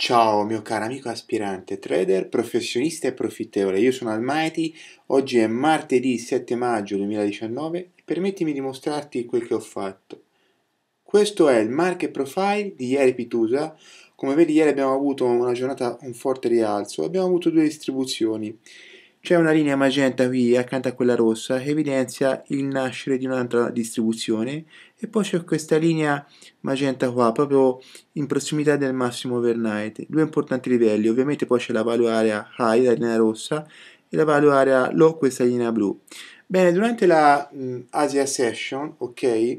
Ciao mio caro amico aspirante trader, professionista e profittevole, io sono Almighty, oggi è martedì 7 maggio 2019 e permettimi di mostrarti quel che ho fatto. Questo è il market profile di ieri Pitusa, come vedi ieri abbiamo avuto una giornata, un forte rialzo, abbiamo avuto due distribuzioni. C'è una linea magenta qui accanto a quella rossa che evidenzia il nascere di un'altra distribuzione e poi c'è questa linea magenta qua proprio in prossimità del massimo overnight. Due importanti livelli, ovviamente poi c'è la value area high, la linea rossa, e la value area low, questa linea blu. Bene, durante la mh, Asia Session, ok,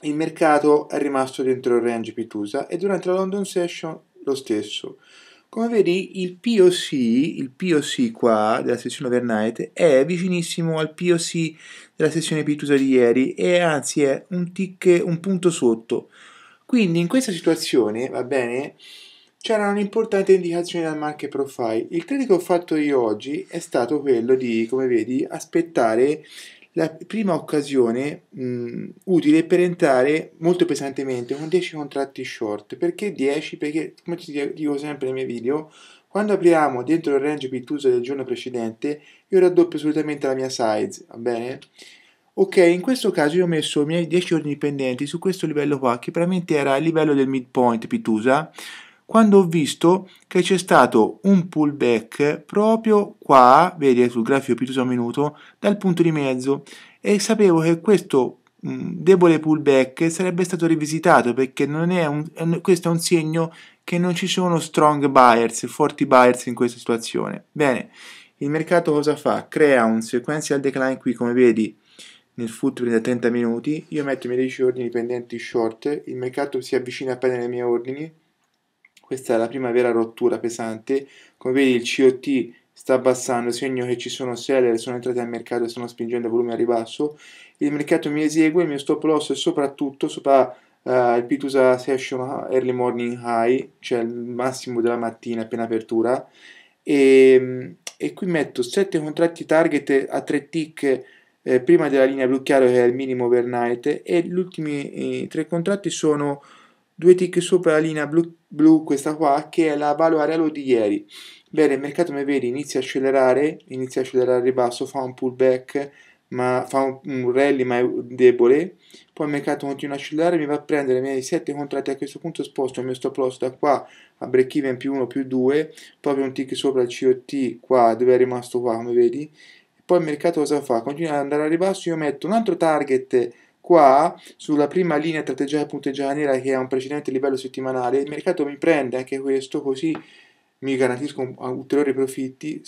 il mercato è rimasto dentro il range Pitusa e durante la London Session lo stesso. Come vedi il POC, il POC qua della sessione overnight è vicinissimo al POC della sessione pittusa di ieri e anzi è un tick un punto sotto. Quindi in questa situazione, va bene, c'era un'importante indicazione dal market profile. Il credito che ho fatto io oggi è stato quello di, come vedi, aspettare la prima occasione mh, utile per entrare molto pesantemente con 10 contratti short. Perché 10? Perché, come ti dico sempre nei miei video, quando apriamo dentro il range pittuso del giorno precedente, io raddoppio solitamente la mia size, va bene? Ok, in questo caso io ho messo i miei 10 ordini pendenti su questo livello qua, che veramente era il livello del midpoint Pitusa, quando ho visto che c'è stato un pullback proprio qua, vedi eh, sul grafico più a minuto, dal punto di mezzo e sapevo che questo debole pullback sarebbe stato rivisitato perché non è un, questo è un segno che non ci sono strong buyers, forti buyers in questa situazione. Bene, il mercato cosa fa? Crea un sequential decline qui come vedi nel footprint da 30 minuti, io metto i miei 10 ordini pendenti short, il mercato si avvicina appena ai miei ordini, questa è la prima vera rottura pesante. Come vedi il COT sta abbassando, segno che ci sono seller, sono entrati al mercato e stanno spingendo volume a ribasso. Il mercato mi esegue, il mio stop loss è soprattutto sopra uh, il Pitusa Session Early Morning High, cioè il massimo della mattina appena apertura. E, e qui metto 7 contratti target a 3 tick eh, prima della linea blu chiaro che è il minimo overnight e gli ultimi eh, tre contratti sono due tick sopra la linea blu, blu, questa qua, che è la Valo Arello di ieri. Bene, il mercato, come vedi, inizia a accelerare, inizia a accelerare il ribasso, fa un pullback, ma fa un, un, rally ma è debole. Poi il mercato continua a accelerare, mi va a prendere i miei 7 contratti a questo punto, sposto il mio stop loss da qua a break even più 1 più 2, proprio un tick sopra il COT qua, dove è rimasto qua, come vedi. Poi il mercato cosa fa? Continua ad andare a ribasso, io metto un altro target qua sulla prima linea tratteggiata punteggiata nera che è un precedente livello settimanale, il mercato mi prende anche questo così mi garantisco ulteriori profitti,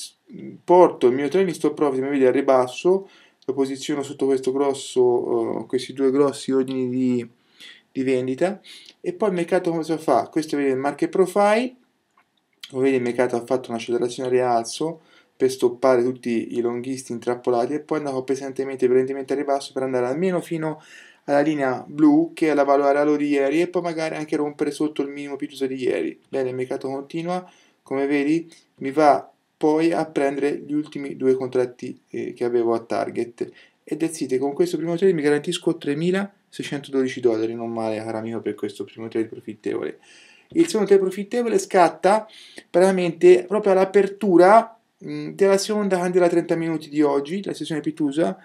porto il mio trailing stop profit, mi vedi al ribasso, lo posiziono sotto questo grosso, uh, questi due grossi ordini di, di, vendita e poi il mercato cosa fa? Questo vede il market profile, come vedi il mercato ha fatto un'accelerazione al rialzo, per stoppare tutti i longhisti intrappolati e poi andavo pesantemente, pesantemente a ribasso per andare almeno fino alla linea blu che è la valore di ieri e poi magari anche rompere sotto il minimo pizzo di ieri. Bene, il mercato continua, come vedi mi va poi a prendere gli ultimi due contratti eh, che avevo a target e that's it, con questo primo trade mi garantisco 3.612 dollari, non male caro amico per questo primo trade profittevole. Il secondo trade profittevole scatta praticamente proprio all'apertura Mm, della seconda candela 30 minuti di oggi, la sessione Pitusa,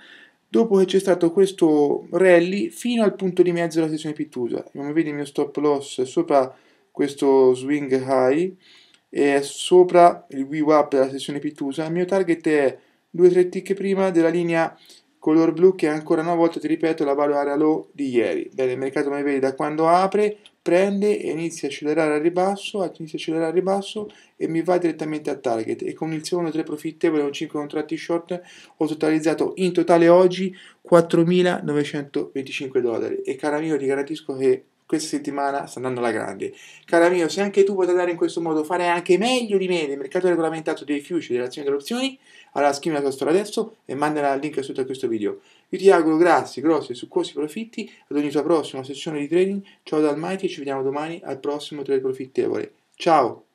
dopo che c'è stato questo rally fino al punto di mezzo della sessione Pitusa. Come vedi il mio stop loss è sopra questo swing high e è sopra il VWAP della sessione Pitusa. Il mio target è 2-3 tick prima della linea color blu che ancora una volta, ti ripeto, la value area low di ieri. Bene, il mercato come vedi da quando apre prende e inizia a accelerare al ribasso, inizia a accelerare al ribasso e mi va direttamente a target e con il secondo 3 profittevole con 5 contratti short ho totalizzato in totale oggi 4.925 dollari e caro amico ti garantisco che questa settimana sta andando alla grande. Cara mio, se anche tu vuoi andare in questo modo, fare anche meglio di me nel mercato regolamentato dei futures, delle azioni e delle opzioni, allora scrivi la tua storia adesso e mandala il link sotto a questo video. Io ti auguro grazie, grossi e succosi profitti ad ogni tua prossima sessione di trading. Ciao dal Mighty e ci vediamo domani al prossimo Trade Profittevole. Ciao!